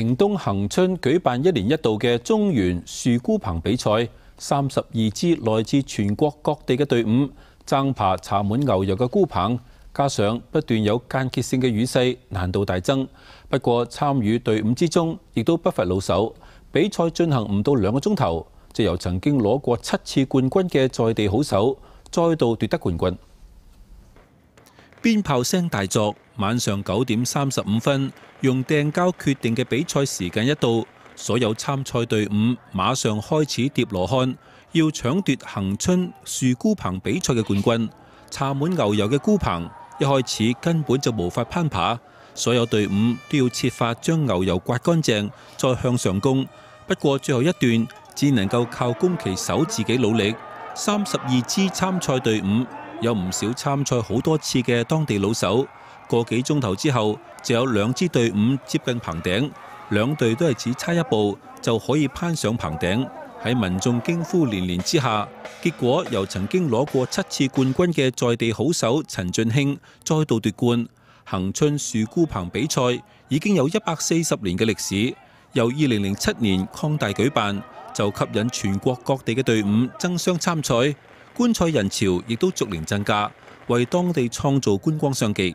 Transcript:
屏东恒春举办一年一度嘅中原树菇棚比赛，三十二支来自全国各地嘅队伍争爬插满牛油嘅菇棚，加上不断有间歇性嘅雨势，难度大增。不过参与队伍之中亦都不乏老手，比赛进行唔到两个钟头，就由曾经攞过七次冠军嘅在地好手再度夺得冠军。鞭炮声大作。晚上九点三十五分，用掟交决定嘅比赛时间一到，所有参赛队伍马上开始叠罗汉，要抢夺恒春树菇棚比赛嘅冠军。插满牛油嘅菇棚一开始根本就无法攀爬，所有队伍都要设法将牛油刮干净，再向上攻。不过最后一段只能够靠弓骑手自己努力。三十二支参赛队伍。有唔少參賽好多次嘅當地老手，個幾鐘頭之後，就有兩支隊伍接近棚頂，兩隊都係只差一步就可以攀上棚頂。喺民眾驚呼連連之下，結果由曾經攞過七次冠軍嘅在地好手陳俊興再度奪冠。恒春樹菇棚比賽已經有一百四十年嘅歷史，由二零零七年擴大舉辦，就吸引全國各地嘅隊伍爭相參賽。觀賽人潮亦都逐年增加，為當地創造觀光商機。